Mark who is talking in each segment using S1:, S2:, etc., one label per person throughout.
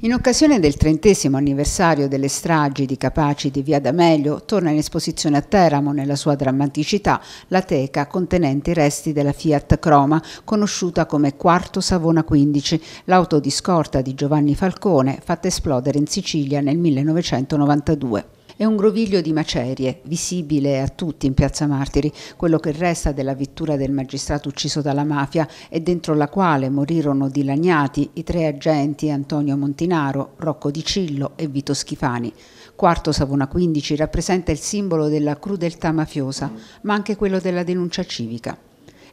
S1: In occasione del trentesimo anniversario delle stragi di Capaci di Via D'Amelio, torna in esposizione a Teramo, nella sua drammaticità, la teca contenente i resti della Fiat Croma, conosciuta come Quarto Savona 15, l'auto di scorta di Giovanni Falcone, fatta esplodere in Sicilia nel 1992. È un groviglio di macerie, visibile a tutti in Piazza Martiri, quello che resta della vittura del magistrato ucciso dalla mafia e dentro la quale morirono dilaniati i tre agenti Antonio Montinaro, Rocco Di Cillo e Vito Schifani. Quarto Savona 15 rappresenta il simbolo della crudeltà mafiosa, ma anche quello della denuncia civica.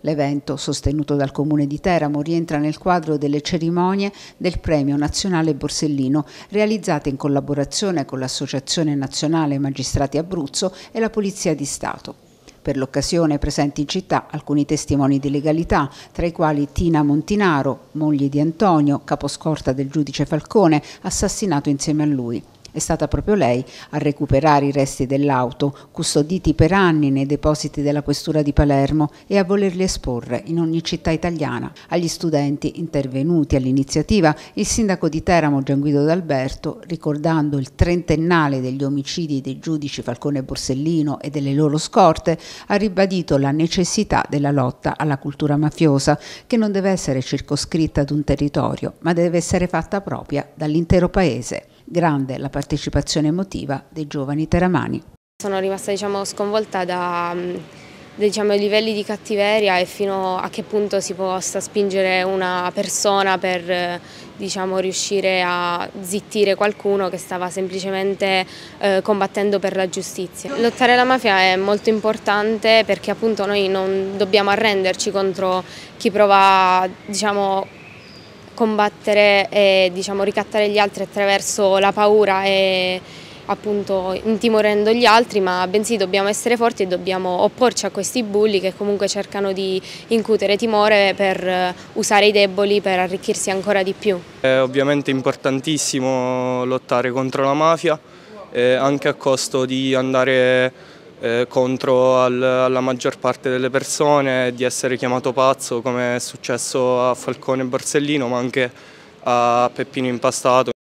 S1: L'evento, sostenuto dal Comune di Teramo, rientra nel quadro delle cerimonie del Premio Nazionale Borsellino, realizzate in collaborazione con l'Associazione Nazionale Magistrati Abruzzo e la Polizia di Stato. Per l'occasione presenti in città alcuni testimoni di legalità, tra i quali Tina Montinaro, moglie di Antonio, caposcorta del giudice Falcone, assassinato insieme a lui. È stata proprio lei a recuperare i resti dell'auto, custoditi per anni nei depositi della Questura di Palermo, e a volerli esporre in ogni città italiana. Agli studenti intervenuti all'iniziativa, il sindaco di Teramo Gianguido D'Alberto, ricordando il trentennale degli omicidi dei giudici Falcone e Borsellino e delle loro scorte, ha ribadito la necessità della lotta alla cultura mafiosa, che non deve essere circoscritta ad un territorio, ma deve essere fatta propria dall'intero paese. Grande la partecipazione emotiva dei giovani teramani.
S2: Sono rimasta diciamo, sconvolta da mm, diciamo, livelli di cattiveria e fino a che punto si possa spingere una persona per eh, diciamo, riuscire a zittire qualcuno che stava semplicemente eh, combattendo per la giustizia. Lottare la mafia è molto importante perché appunto noi non dobbiamo arrenderci contro chi prova diciamo, combattere e diciamo, ricattare gli altri attraverso la paura e appunto intimorendo gli altri, ma bensì dobbiamo essere forti e dobbiamo opporci a questi bulli che comunque cercano di incutere timore per usare i deboli per arricchirsi ancora di più. È ovviamente importantissimo lottare contro la mafia, eh, anche a costo di andare eh, contro al, alla maggior parte delle persone, di essere chiamato pazzo come è successo a Falcone Borsellino ma anche a Peppino Impastato.